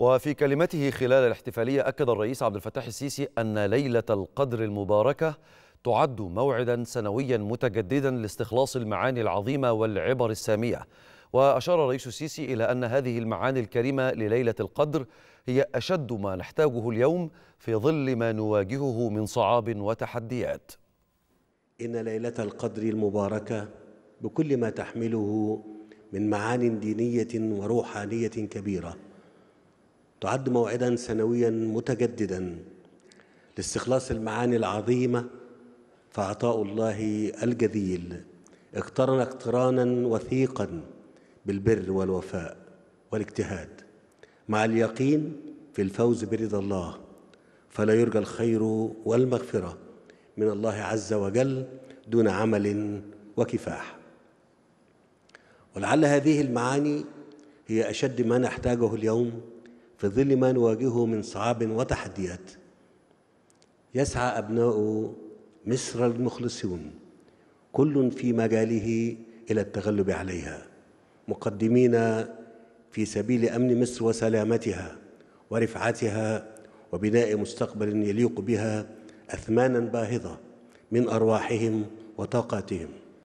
وفي كلمته خلال الاحتفالية أكد الرئيس عبد الفتاح السيسي أن ليلة القدر المباركة تعد موعدا سنويا متجددا لاستخلاص المعاني العظيمة والعبر السامية وأشار الرئيس السيسي إلى أن هذه المعاني الكريمة لليلة القدر هي أشد ما نحتاجه اليوم في ظل ما نواجهه من صعاب وتحديات إن ليلة القدر المباركة بكل ما تحمله من معان دينية وروحانية كبيرة تعد موعدا سنويا متجددا لاستخلاص المعاني العظيمه فعطاء الله الجذيل اقترن اقترانا وثيقا بالبر والوفاء والاجتهاد مع اليقين في الفوز برضا الله فلا يرجى الخير والمغفره من الله عز وجل دون عمل وكفاح ولعل هذه المعاني هي اشد ما نحتاجه اليوم في ظل ما نواجهه من صعاب وتحديات يسعى أبناء مصر المخلصون كل في مجاله إلى التغلب عليها مقدمين في سبيل أمن مصر وسلامتها ورفعتها وبناء مستقبل يليق بها أثمانا باهظة من أرواحهم وطاقاتهم